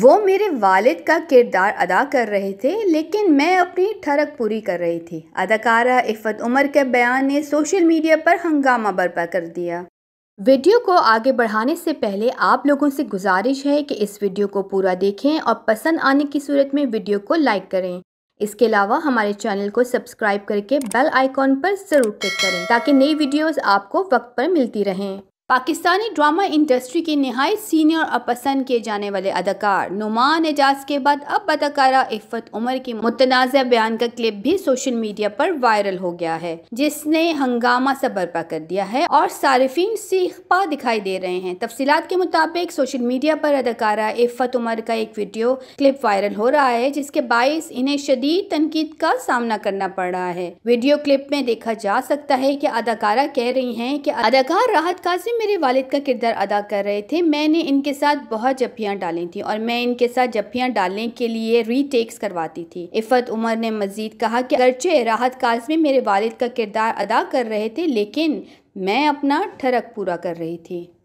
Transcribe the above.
वो मेरे वालिद का किरदार अदा कर रहे थे लेकिन मैं अपनी ठरक पूरी कर रही थी अदाकारा इफ़त उमर के बयान ने सोशल मीडिया पर हंगामा बर्पा कर दिया वीडियो को आगे बढ़ाने से पहले आप लोगों से गुजारिश है कि इस वीडियो को पूरा देखें और पसंद आने की सूरत में वीडियो को लाइक करें इसके अलावा हमारे चैनल को सब्सक्राइब करके बेल आइकॉन पर ज़रूर क्लिक करें ताकि नई वीडियोस आपको वक्त पर मिलती रहें पाकिस्तानी ड्रामा इंडस्ट्री के नहायत सीनियर और पसंद किए जाने वाले अदाकार नुमान एजाज के बाद अब अदाकारा इफ़त उमर के मुतनाज़ बयान का क्लिप भी सोशल मीडिया पर वायरल हो गया है जिसने हंगामा सा बर्पा कर दिया है और सार्फिन सीखपा दिखाई दे रहे हैं तफसीत के मुताबिक सोशल मीडिया पर अदाकारा इफ़त उमर का एक वीडियो क्लिप वायरल हो रहा है जिसके बायस इन्हें शदीद तनकीद का सामना करना पड़ रहा है वीडियो क्लिप में देखा जा सकता है कि अदाकारा कह रही हैं कि अदाकार राहत काजिम मेरे वालिद का किरदार अदा कर रहे थे मैंने इनके साथ बहुत जफियाँ डाली थी और मैं इनके साथ जफियाँ डालने के लिए रीटेक्स करवाती थी इफ़त उमर ने मजीद कहा कि अगरचे राहत में मेरे वालिद का किरदार अदा कर रहे थे लेकिन मैं अपना ठरक पूरा कर रही थी